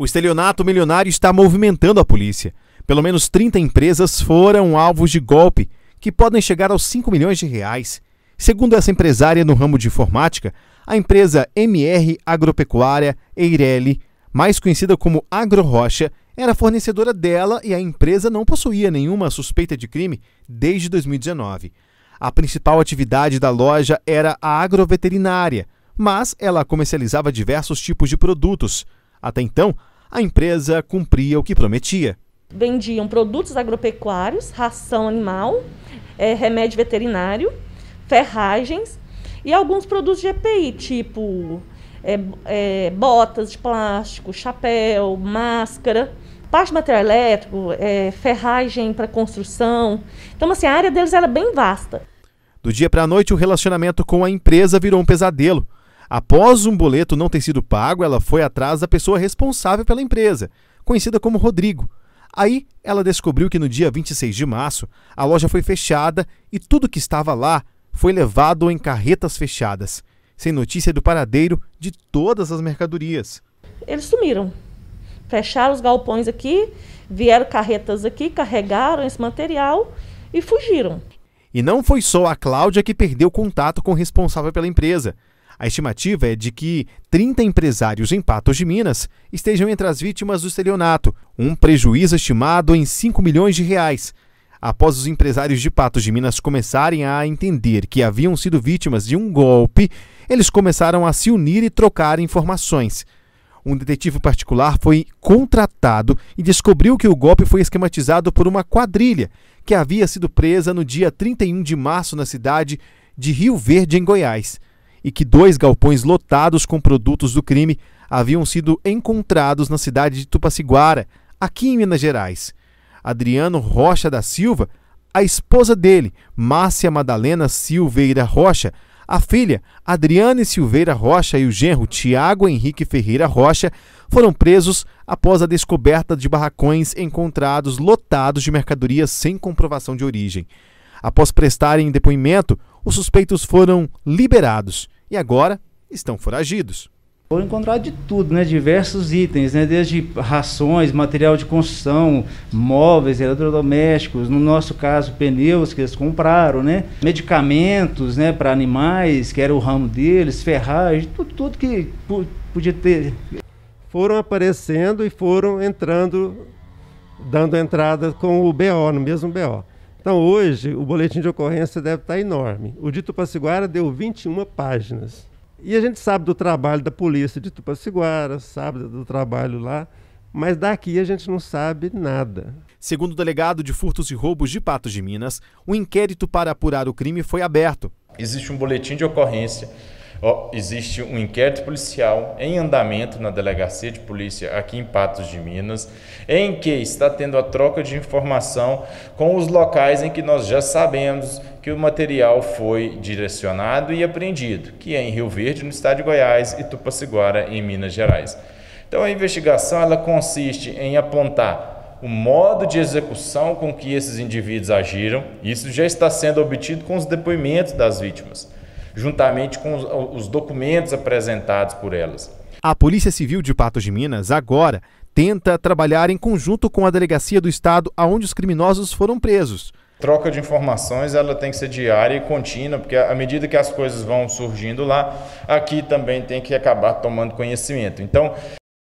O estelionato milionário está movimentando a polícia. Pelo menos 30 empresas foram alvos de golpe, que podem chegar aos 5 milhões de reais. Segundo essa empresária no ramo de informática, a empresa MR Agropecuária Eireli, mais conhecida como AgroRocha, era fornecedora dela e a empresa não possuía nenhuma suspeita de crime desde 2019. A principal atividade da loja era a agroveterinária, mas ela comercializava diversos tipos de produtos. Até então, a empresa cumpria o que prometia. Vendiam produtos agropecuários, ração animal, é, remédio veterinário, ferragens e alguns produtos de EPI, tipo é, é, botas de plástico, chapéu, máscara, parte de material elétrico, é, ferragem para construção. Então, assim, a área deles era bem vasta. Do dia para a noite, o relacionamento com a empresa virou um pesadelo. Após um boleto não ter sido pago, ela foi atrás da pessoa responsável pela empresa, conhecida como Rodrigo. Aí ela descobriu que no dia 26 de março a loja foi fechada e tudo que estava lá foi levado em carretas fechadas, sem notícia do paradeiro de todas as mercadorias. Eles sumiram. Fecharam os galpões aqui, vieram carretas aqui, carregaram esse material e fugiram. E não foi só a Cláudia que perdeu contato com o responsável pela empresa. A estimativa é de que 30 empresários em Patos de Minas estejam entre as vítimas do estelionato, um prejuízo estimado em 5 milhões de reais. Após os empresários de Patos de Minas começarem a entender que haviam sido vítimas de um golpe, eles começaram a se unir e trocar informações um detetive particular foi contratado e descobriu que o golpe foi esquematizado por uma quadrilha que havia sido presa no dia 31 de março na cidade de Rio Verde, em Goiás e que dois galpões lotados com produtos do crime haviam sido encontrados na cidade de Tupaciguara, aqui em Minas Gerais. Adriano Rocha da Silva, a esposa dele, Márcia Madalena Silveira Rocha, a filha, Adriane Silveira Rocha, e o genro, Tiago Henrique Ferreira Rocha, foram presos após a descoberta de barracões encontrados lotados de mercadorias sem comprovação de origem. Após prestarem depoimento, os suspeitos foram liberados e agora estão foragidos. Foram encontrados de tudo, né? diversos itens, né? desde rações, material de construção, móveis, eletrodomésticos, no nosso caso, pneus que eles compraram, né? medicamentos né? para animais, que era o ramo deles, ferragens, tudo, tudo que podia ter. Foram aparecendo e foram entrando, dando entrada com o BO, no mesmo BO. Então, hoje, o boletim de ocorrência deve estar enorme. O de Tupaciguara deu 21 páginas. E a gente sabe do trabalho da polícia de Tupaciguara, sabe do trabalho lá, mas daqui a gente não sabe nada. Segundo o delegado de furtos e roubos de Patos de Minas, o um inquérito para apurar o crime foi aberto. Existe um boletim de ocorrência Oh, existe um inquérito policial em andamento na delegacia de polícia aqui em Patos de Minas, em que está tendo a troca de informação com os locais em que nós já sabemos que o material foi direcionado e apreendido, que é em Rio Verde, no estado de Goiás, e Tupaciguara, em Minas Gerais. Então a investigação ela consiste em apontar o modo de execução com que esses indivíduos agiram, isso já está sendo obtido com os depoimentos das vítimas juntamente com os, os documentos apresentados por elas. A Polícia Civil de Patos de Minas agora tenta trabalhar em conjunto com a delegacia do estado aonde os criminosos foram presos. Troca de informações ela tem que ser diária e contínua, porque à medida que as coisas vão surgindo lá, aqui também tem que acabar tomando conhecimento. Então,